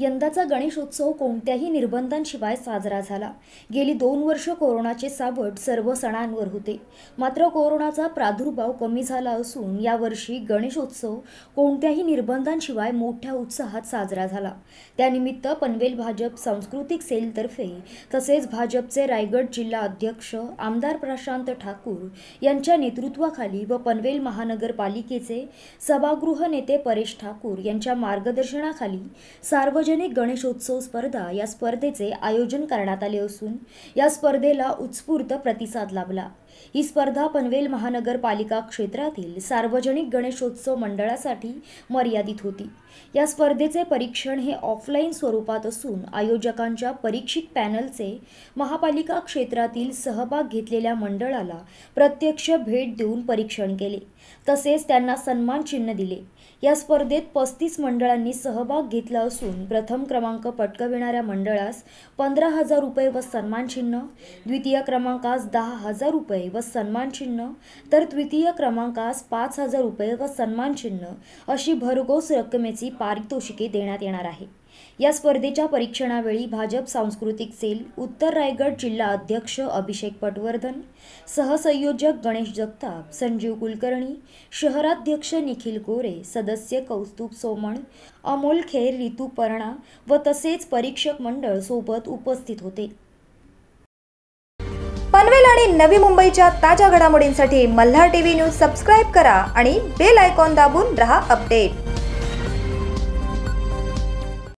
यंदाचा गणेशोत्सव कोणत्याही निर्बंधांशिवाय साजरा झाला गेली दोन वर्ष कोरोनाचे सावट सर्व सणांवर होते मात्र कोरोनाचा प्रादुर्भाव कमी झाला असून यावर्षी गणेशोत्सव कोणत्याही निर्बंधांशिवाय मोठ्या उत्साहात साजरा झाला त्यानिमित्त पनवेल भाजप सांस्कृतिक सेलतर्फे तसेच भाजपचे रायगड जिल्हा अध्यक्ष आमदार प्रशांत ठाकूर यांच्या नेतृत्वाखाली व पनवेल महानगरपालिकेचे सभागृह नेते परेश ठाकूर यांच्या मार्गदर्शनाखाली सार्व सार्वजनिक गणेशोत्सव स्पर्धा या स्पर्धेचे आयोजन करण्यात आले असून या स्पर्धेला उत्स्फूर्त प्रतिसाद लाभला ही स्पर्धा पनवेल महानगरपालिका क्षेत्रातील सार्वजनिक गणेशोत्सव मंडळासाठी मर्यादित होती या स्पर्धेचे परीक्षण हे ऑफलाईन स्वरूपात असून आयोजकांच्या परीक्षित पॅनलचे महापालिका क्षेत्रातील सहभाग घेतलेल्या मंडळाला प्रत्यक्ष भेट देऊन परीक्षण केले तसेच त्यांना सन्मान चिन्ह दिले या स्पर्धेत पस्तीस मंडळांनी सहभाग घेतला असून प्रथम क्रमांक पटकविणाऱ्या मंडळास पंधरा हजार रुपये व सन्मानचिन्ह द्वितीय क्रमांकास दहा हजार रुपये व सन्मानचिन्ह तर तृतीय क्रमांकास पाच हजार रुपये व सन्मानचिन्ह अशी भरघोस रक्कमेची पारितोषिके देण्यात येणार आहे या स्पर्धेच्या परीक्षणावेळी भाजप सांस्कृतिक सेल उत्तर रायगड जिल्हा अध्यक्ष अभिषेक पटवर्धन सहसंयोजक गणेश जगताप संजीव कुलकर्णी शहराध्यक्ष निखिल गोरे सदस्य कौस्तुभ सोमण अमोल खेर रितू परणा व तसेच परीक्षक मंडळ सोबत उपस्थित होते पनवेल आणि नवी मुंबईच्या ताज्या घडामोडींसाठी मल्हार टीव्ही न्यूज सबस्क्राईब करा आणि बेल आयकॉन दाबून रहा अपडेट